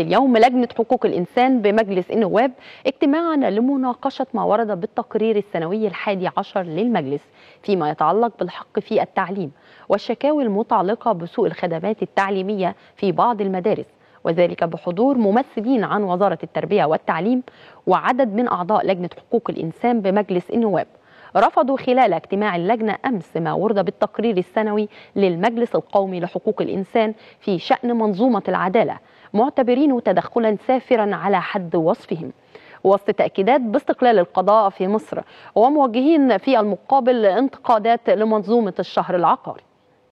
اليوم لجنة حقوق الإنسان بمجلس النواب اجتماعا لمناقشة ما ورد بالتقرير السنوي الحادي عشر للمجلس فيما يتعلق بالحق في التعليم والشكاوي المتعلقة بسوء الخدمات التعليمية في بعض المدارس وذلك بحضور ممثلين عن وزارة التربية والتعليم وعدد من أعضاء لجنة حقوق الإنسان بمجلس النواب رفضوا خلال اجتماع اللجنة أمس ما ورد بالتقرير السنوي للمجلس القومي لحقوق الإنسان في شأن منظومة العدالة معتبرينه تدخلا سافرا على حد وصفهم وسط تأكيدات باستقلال القضاء في مصر وموجهين في المقابل انتقادات لمنظومة الشهر العقاري